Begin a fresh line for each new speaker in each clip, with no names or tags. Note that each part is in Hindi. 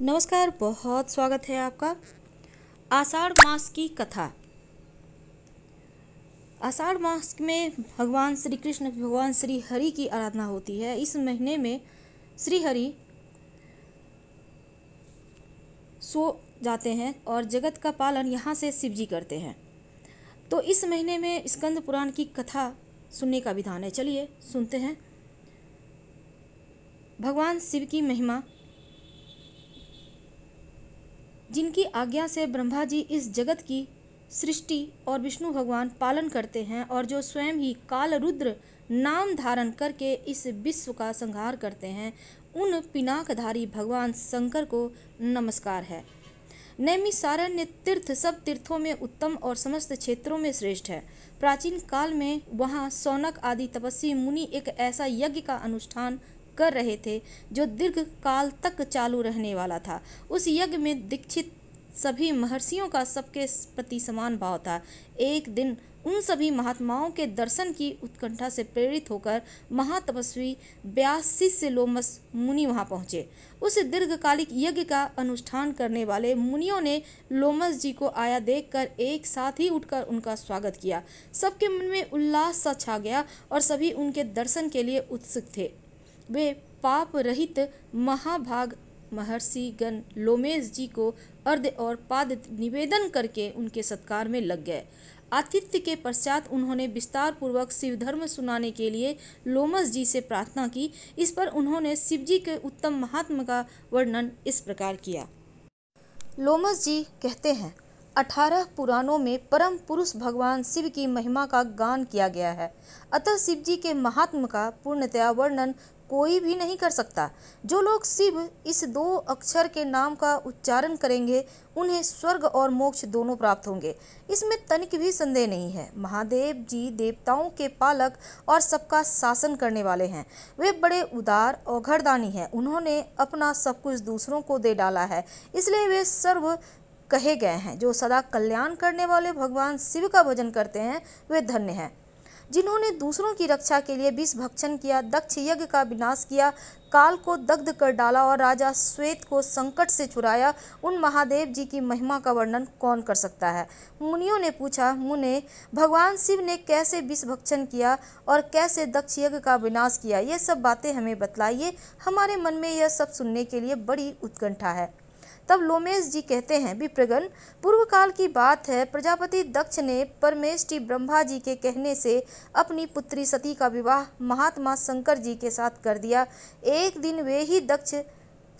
नमस्कार बहुत स्वागत है आपका आषाढ़ मास की कथा आषाढ़ मास में भगवान श्री कृष्ण भगवान श्री हरि की आराधना होती है इस महीने में श्री हरि सो जाते हैं और जगत का पालन यहाँ से शिव जी करते हैं तो इस महीने में स्कंद पुराण की कथा सुनने का विधान है चलिए सुनते हैं भगवान शिव की महिमा जिनकी आज्ञा से ब्रह्मा जी इस जगत की सृष्टि और विष्णु भगवान पालन करते हैं और जो स्वयं ही कालरुद्र नाम धारण करके इस विश्व का संहार करते हैं उन पिनाकधारी भगवान शंकर को नमस्कार है नैमिसारण्य तीर्थ सब तीर्थों में उत्तम और समस्त क्षेत्रों में श्रेष्ठ है प्राचीन काल में वहाँ सौनक आदि तपस्वी मुनि एक ऐसा यज्ञ का अनुष्ठान कर रहे थे जो दीर्घ काल तक चालू रहने वाला था उस यज्ञ में दीक्षित सभी महर्षियों का सबके प्रति समान भाव था एक दिन उन सभी महात्माओं के दर्शन की उत्कंठा से प्रेरित होकर महातपस्वी व्यास लोमस मुनि वहां पहुंचे उस दीर्घकालिक यज्ञ का अनुष्ठान करने वाले मुनियों ने लोमस जी को आया देखकर एक साथ ही उठकर उनका स्वागत किया सबके मन में उल्लास सा छा गया और सभी उनके दर्शन के लिए उत्सुक थे वे पाप रहित महाभाग महर्षि गण लोमेश जी को अर्ध और पाद निवेदन करके उनके सत्कार में लग गए आतिथ्य के पश्चात उन्होंने विस्तार पूर्वक शिव धर्म सुनाने के लिए लोमस जी से प्रार्थना की इस पर उन्होंने शिव जी के उत्तम महात्मा का वर्णन इस प्रकार किया लोमस जी कहते हैं अठारह पुराणों में परम पुरुष भगवान शिव की महिमा का गान किया गया है अतः शिव जी के महात्मा का पूर्णतया वर्णन कोई भी नहीं कर सकता जो लोग शिव इस दो अक्षर के नाम का उच्चारण करेंगे उन्हें स्वर्ग और मोक्ष दोनों प्राप्त होंगे इसमें तनिक भी संदेह नहीं है महादेव जी देवताओं के पालक और सबका शासन करने वाले हैं वे बड़े उदार और घरदानी हैं उन्होंने अपना सब कुछ दूसरों को दे डाला है इसलिए वे सर्व कहे गए हैं जो सदा कल्याण करने वाले भगवान शिव का भजन करते हैं वे धन्य हैं जिन्होंने दूसरों की रक्षा के लिए विष भक्षण किया दक्ष यज्ञ का विनाश किया काल को दग्ध कर डाला और राजा श्वेत को संकट से छुराया उन महादेव जी की महिमा का वर्णन कौन कर सकता है मुनियों ने पूछा मुने भगवान शिव ने कैसे विष भक्षण किया और कैसे दक्ष यज्ञ का विनाश किया ये सब बातें हमें बतलाइए हमारे मन में यह सब सुनने के लिए बड़ी उत्कंठा है तब लोमेश जी कहते हैं विप्रगन पूर्व काल की बात है प्रजापति दक्ष ने परमेष्टि ब्रह्मा जी के कहने से अपनी पुत्री सती का विवाह महात्मा शंकर जी के साथ कर दिया एक दिन वे ही दक्ष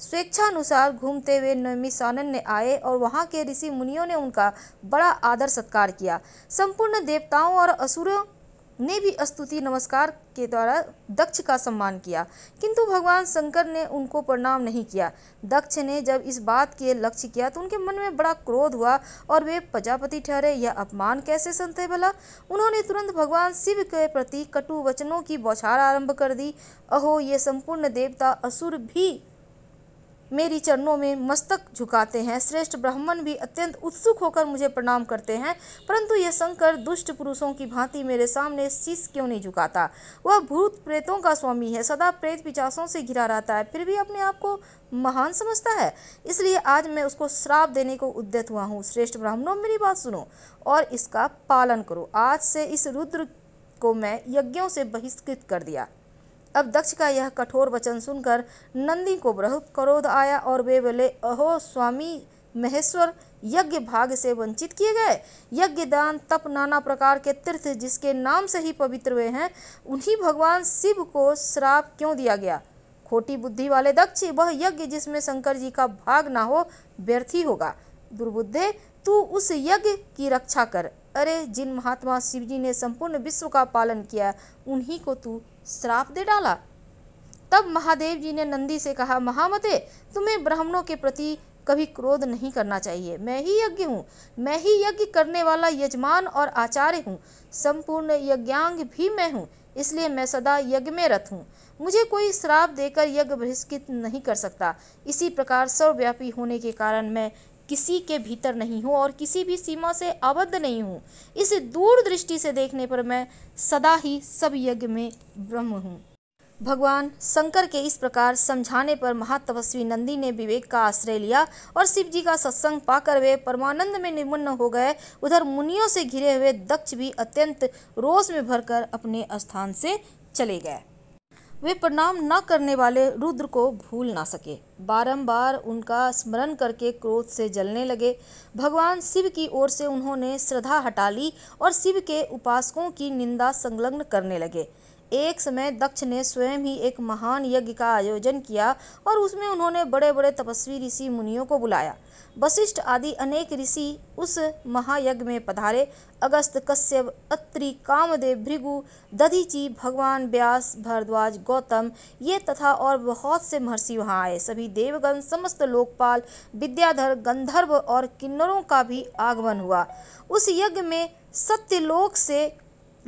स्वेच्छानुसार घूमते हुए नवमी सानन ने आए और वहाँ के ऋषि मुनियों ने उनका बड़ा आदर सत्कार किया संपूर्ण देवताओं और असुरों ने भी स्तुति नमस्कार के द्वारा दक्ष का सम्मान किया किंतु भगवान शंकर ने उनको प्रणाम नहीं किया दक्ष ने जब इस बात के लक्ष्य किया तो उनके मन में बड़ा क्रोध हुआ और वे प्रजापति ठहरे यह अपमान कैसे संते भला उन्होंने तुरंत भगवान शिव के प्रति कटु वचनों की बौछार आरंभ कर दी अहो ये संपूर्ण देवता असुर भी मेरी चरणों में मस्तक झुकाते हैं श्रेष्ठ ब्राह्मण भी अत्यंत उत्सुक होकर मुझे प्रणाम करते हैं परंतु यह शंकर दुष्ट पुरुषों की भांति मेरे सामने शीश क्यों नहीं झुकाता वह भूत प्रेतों का स्वामी है सदा प्रेत पिचासों से घिरा रहता है फिर भी अपने आप को महान समझता है इसलिए आज मैं उसको श्राप देने को उद्यत हुआ हूँ श्रेष्ठ ब्राह्मणों मेरी बात सुनो और इसका पालन करो आज से इस रुद्र को मैं यज्ञों से बहिष्कृत कर दिया अब दक्ष का यह कठोर वचन सुनकर नंदी को बहुत क्रोध आया और वे बोले अहो स्वामी महेश्वर यज्ञ भाग से वंचित किए गए यज्ञ दान तप नाना प्रकार के तीर्थ जिसके नाम से ही पवित्र हुए हैं उन्हीं भगवान शिव को श्राप क्यों दिया गया खोटी बुद्धि वाले दक्ष वह यज्ञ जिसमें शंकर जी का भाग ना हो व्यर्थ ही होगा दुर्बुद्धे तू उस यज्ञ की रक्षा कर अरे जिन महात्मा शिवजी ने संपूर्ण विश्व का पालन किया उन्हीं को तू श्राप दे डाला तब महादेव जी ने नंदी से कहा महामते तुम्हें ब्राह्मणों के प्रति कभी क्रोध नहीं करना चाहिए मैं ही यज्ञ हूँ मैं ही यज्ञ करने वाला यजमान और आचार्य हूँ संपूर्ण यज्ञांग भी मैं हूँ इसलिए मैं सदा यज्ञ में रत हूँ मुझे कोई श्राप देकर यज्ञ बहिष्कृत नहीं कर सकता इसी प्रकार सर्वव्यापी होने के कारण मैं किसी के भीतर नहीं हूँ और किसी भी सीमा से अबद्ध नहीं हूँ इस दूर दृष्टि से देखने पर मैं सदा ही सब यज्ञ में ब्रह्म हूँ भगवान शंकर के इस प्रकार समझाने पर महातपस्वी नंदी ने विवेक का आश्रय लिया और शिव जी का सत्संग पाकर वे परमानंद में निमग्न हो गए उधर मुनियों से घिरे हुए दक्ष भी अत्यंत रोष में भरकर अपने स्थान से चले गए वे प्रणाम न करने वाले रुद्र को भूल ना सके बारंबार उनका स्मरण करके क्रोध से जलने लगे भगवान शिव की ओर से उन्होंने श्रद्धा हटा ली और शिव के उपासकों की निंदा संलग्न करने लगे एक समय दक्ष ने स्वयं ही एक महान यज्ञ का आयोजन किया और उसमें उन्होंने बड़े बड़े तपस्वी ऋषि मुनियों को बुलाया वशिष्ठ आदि अनेक ऋषि उस महायज्ञ में पधारे अगस्त कश्यप अत्रि कामदेव भृगु दधीची भगवान व्यास भरद्वाज गौतम ये तथा और बहुत से महर्षि वहाँ आए सभी देवगण समस्त लोकपाल विद्याधर गंधर्व और किन्नरों का भी आगमन हुआ उस यज्ञ में सत्यलोक से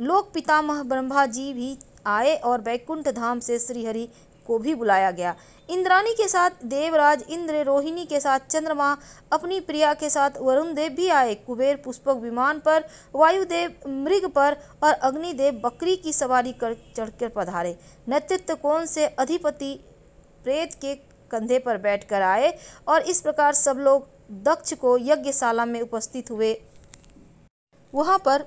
लोक पितामह ब्रह्मा जी भी आए और बैकुंठ धाम से श्रीहरि को भी बुलाया गया इंद्रानी के साथ देवराज इंद्र रोहिणी के साथ चंद्रमा अपनी प्रिया के साथ वरुण देव भी आए कुबेर पुष्पक विमान पर वायुदेव मृग पर और अग्निदेव बकरी की सवारी कर चढ़कर पधारे नेतृत्व कोण से अधिपति प्रेत के कंधे पर बैठकर आए और इस प्रकार सब लोग दक्ष को यज्ञशाला में उपस्थित हुए वहाँ पर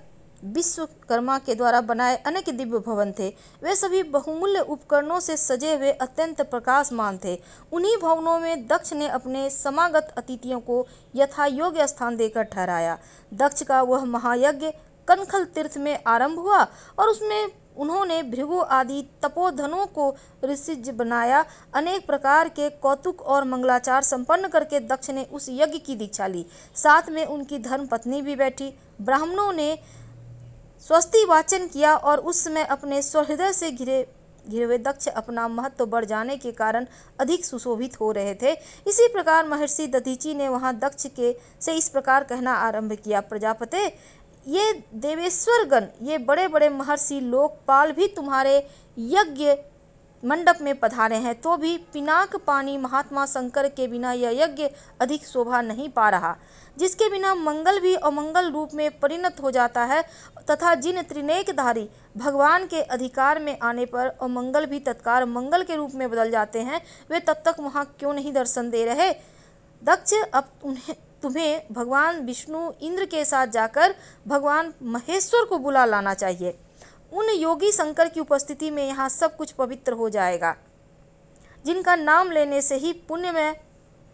विश्वकर्मा के द्वारा बनाए अनेक दिव्य भवन थे वे सभी बहुमूल्य उपकरणों से सजे हुए अत्यंत प्रकाशमान थे उन्हीं भवनों में दक्ष ने अपने समागत अतिथियों को यथा योग्य स्थान देकर ठहराया दक्ष का वह महायज्ञ कनखल तीर्थ में आरंभ हुआ और उसमें उन्होंने भृगु आदि तपोधनों को ऋषिज बनाया अनेक प्रकार के कौतुक और मंगलाचार संपन्न करके दक्ष ने उस यज्ञ की दीक्षा ली साथ में उनकी धर्म पत्नी भी बैठी ब्राह्मणों ने स्वस्ति वाचन किया और उस समय अपने स्वहृदय से घिरे घिरे हुए दक्ष अपना महत्व बढ़ जाने के कारण अधिक सुशोभित हो रहे थे इसी प्रकार महर्षि दधीची ने वहाँ दक्ष के से इस प्रकार कहना आरंभ किया प्रजापते ये देवेश्वरगण ये बड़े बड़े महर्षि लोकपाल भी तुम्हारे यज्ञ मंडप में पधारे हैं तो भी पिनाक पानी महात्मा शंकर के बिना यह यज्ञ अधिक शोभा नहीं पा रहा जिसके बिना मंगल भी अमंगल रूप में परिणत हो जाता है तथा जिन त्रिनेकधारी भगवान के अधिकार में आने पर अमंगल भी तत्काल मंगल के रूप में बदल जाते हैं वे तब तक वहाँ क्यों नहीं दर्शन दे रहे दक्ष अब उन्हें तुम्हें भगवान विष्णु इंद्र के साथ जाकर भगवान महेश्वर को बुला लाना चाहिए उन योगी शंकर की उपस्थिति में यहाँ सब कुछ पवित्र हो जाएगा जिनका नाम लेने से ही पुण्य में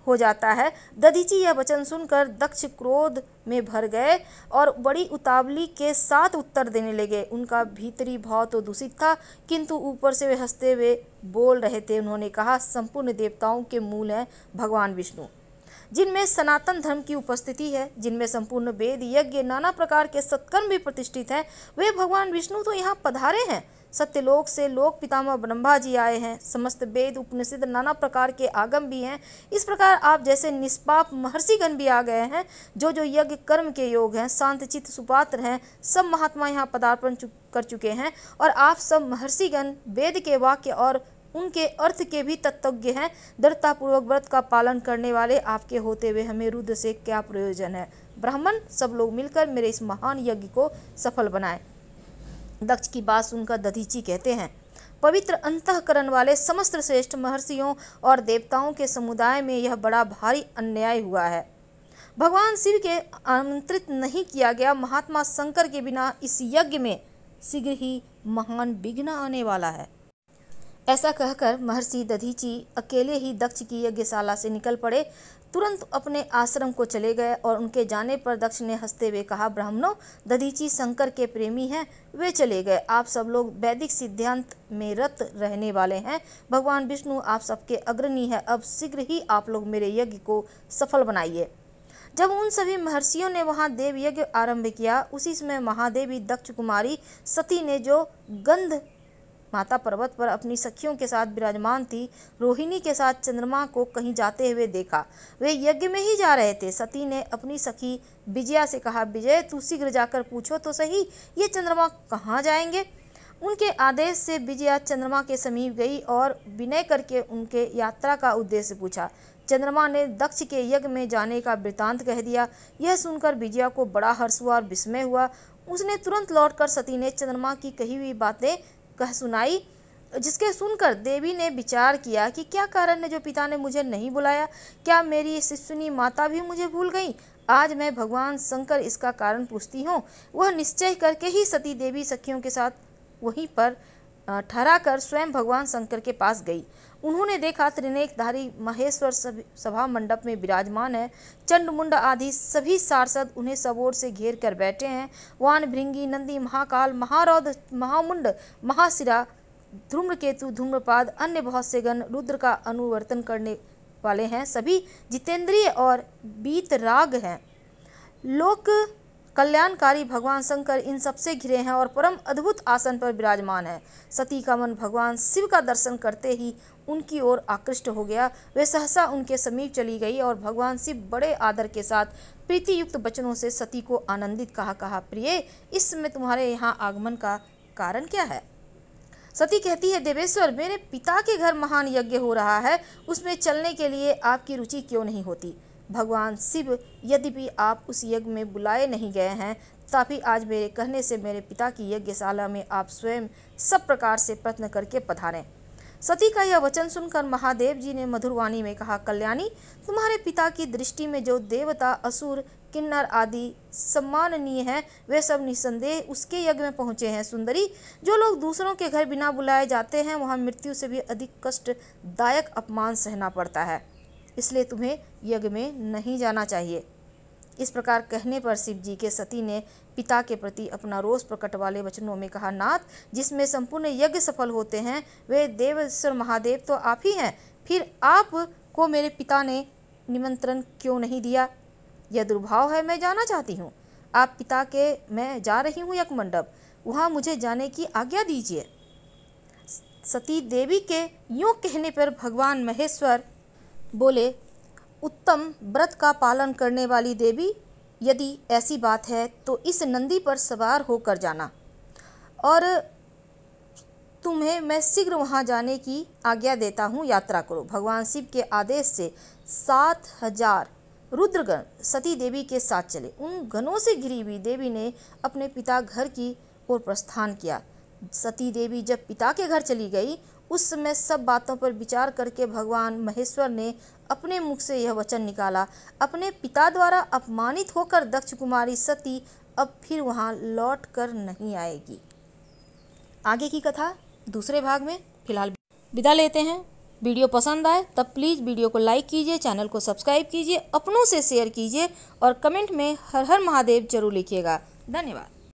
हो जाता है दधीची यह वचन सुनकर दक्ष क्रोध में भर गए और बड़ी उतावली के साथ उत्तर देने लगे उनका भीतरी भाव तो दूषित था किंतु ऊपर से वे हंसते हुए बोल रहे थे उन्होंने कहा संपूर्ण देवताओं के मूल हैं भगवान विष्णु जिनमें सनातन धर्म की उपस्थिति है जिनमें संपूर्ण वेद यज्ञ नाना प्रकार के सत्कर्म भी प्रतिष्ठित हैं वे भगवान विष्णु तो यहाँ पधारे हैं सत्यलोक से लोक पितामह ब्रह्मा जी आए हैं समस्त वेद उपनिषद नाना प्रकार के आगम भी हैं इस प्रकार आप जैसे निष्पाप महर्षिगण भी आ गए हैं जो जो यज्ञ कर्म के योग हैं शांत चित्त सुपात्र हैं सब महात्मा यहाँ पदार्पण कर चुके हैं और आप सब महर्षिगण वेद के वाक्य और उनके अर्थ के भी तत्वज्ञ हैं दृढ़तापूर्वक व्रत का पालन करने वाले आपके होते हुए हमें रुद्र से क्या प्रयोजन है ब्राह्मण सब लोग मिलकर मेरे इस महान यज्ञ को सफल बनाएं दक्ष की बात सुनकर दधीची कहते हैं पवित्र अंतकरण वाले समस्त श्रेष्ठ महर्षियों और देवताओं के समुदाय में यह बड़ा भारी अन्याय हुआ है भगवान शिव के आमंत्रित नहीं किया गया महात्मा शंकर के बिना इस यज्ञ में शीघ्र ही महान विघ्न आने वाला है ऐसा कहकर महर्षि दधीची अकेले ही दक्ष की यज्ञशाला से निकल पड़े तुरंत अपने आश्रम को चले गए और उनके जाने पर दक्ष ने हंसते हुए कहा ब्राह्मणों दधीची शंकर के प्रेमी हैं वे चले गए आप सब लोग वैदिक सिद्धांत में रत रहने वाले हैं भगवान विष्णु आप सबके अग्रणी हैं अब शीघ्र ही आप लोग मेरे यज्ञ को सफल बनाइए जब उन सभी महर्षियों ने वहाँ देव यज्ञ आरंभ किया उसी समय महादेवी दक्ष कुमारी सती ने जो गंध माता पर्वत पर अपनी सखियों के साथ विराजमान थी रोहिणी के साथ चंद्रमा को कहीं जाते हुए देखा वे यज्ञ में ही जा रहे थे सती ने अपनी सखी विजया से कहा विजय तू शीघ्र जाकर पूछो तो सही ये चंद्रमा कहाँ जाएंगे उनके आदेश से विजया चंद्रमा के समीप गई और विनय करके उनके यात्रा का उद्देश्य पूछा चंद्रमा ने दक्ष के यज्ञ में जाने का वृतांत कह दिया यह सुनकर विजया को बड़ा हर्ष हुआ और विस्मय हुआ उसने तुरंत लौटकर सती ने चंद्रमा की कही हुई बातें कह सुनाई जिसके सुनकर देवी ने विचार किया कि क्या कारण है जो पिता ने मुझे नहीं बुलाया क्या मेरी शिशुनी माता भी मुझे भूल गई आज मैं भगवान शंकर इसका कारण पूछती हूँ वह निश्चय करके ही सती देवी सखियों के साथ वहीं पर ठहरा कर स्वयं भगवान शंकर के पास गई उन्होंने देखा त्रिनेकधारी महेश्वर सभा मंडप में विराजमान है चंडमुंड आदि सभी सार्षद उन्हें सबोर से घेर कर बैठे हैं वान भृंगी नंदी महाकाल महारौद महामुंड महाशिरा धूम्रकेतु धूम्रपाद अन्य बहुत से गण रुद्र का अनुवर्तन करने वाले हैं सभी जितेंद्रीय और बीतराग हैं लोक कल्याणकारी भगवान शंकर इन सबसे घिरे हैं और परम अद्भुत आसन पर विराजमान है सती का मन भगवान शिव का दर्शन करते ही उनकी ओर आकृष्ट हो गया वे सहसा उनके समीप चली गई और भगवान शिव बड़े आदर के साथ प्रीतियुक्त वचनों से सती को आनंदित कहा कहा प्रिय इस समय तुम्हारे यहाँ आगमन का कारण क्या है सती कहती है देवेश्वर मेरे पिता के घर महान यज्ञ हो रहा है उसमें चलने के लिए आपकी रुचि क्यों नहीं होती भगवान शिव यदि भी आप उस यज्ञ में बुलाए नहीं गए हैं तभी आज मेरे कहने से मेरे पिता की यज्ञशाला में आप स्वयं सब प्रकार से प्रश्न करके पधारें सती का यह वचन सुनकर महादेव जी ने मधुरवाणी में कहा कल्याणी तुम्हारे पिता की दृष्टि में जो देवता असुर किन्नर आदि सम्माननीय हैं वे सब निसंदेह उसके यज्ञ में पहुँचे हैं सुंदरी जो लोग दूसरों के घर बिना बुलाए जाते हैं वहाँ मृत्यु से भी अधिक कष्टदायक अपमान सहना पड़ता है इसलिए तुम्हें यज्ञ में नहीं जाना चाहिए इस प्रकार कहने पर शिव जी के सती ने पिता के प्रति अपना रोष प्रकट वाले वचनों में कहा नाथ जिसमें संपूर्ण यज्ञ सफल होते हैं वे देवेश्वर महादेव तो आप ही हैं फिर आप को मेरे पिता ने निमंत्रण क्यों नहीं दिया यह दुर्भाव है मैं जाना चाहती हूँ आप पिता के मैं जा रही हूँ यज्ञ मंडप वहाँ मुझे जाने की आज्ञा दीजिए सती देवी के यूँ कहने पर भगवान महेश्वर बोले उत्तम व्रत का पालन करने वाली देवी यदि ऐसी बात है तो इस नंदी पर सवार होकर जाना और तुम्हें मैं शीघ्र वहाँ जाने की आज्ञा देता हूँ यात्रा करो भगवान शिव के आदेश से सात हजार रुद्रगण सती देवी के साथ चले उन गणों से घिरी हुई देवी ने अपने पिता घर की ओर प्रस्थान किया सती देवी जब पिता के घर चली गई उस समय सब बातों पर विचार करके भगवान महेश्वर ने अपने मुख से यह वचन निकाला अपने पिता द्वारा अपमानित होकर दक्ष कुमारी सती अब फिर वहाँ लौट कर नहीं आएगी आगे की कथा दूसरे भाग में फिलहाल विदा लेते हैं वीडियो पसंद आए तब प्लीज़ वीडियो को लाइक कीजिए चैनल को सब्सक्राइब कीजिए अपनों से शेयर कीजिए और कमेंट में हर हर महादेव जरूर लिखिएगा धन्यवाद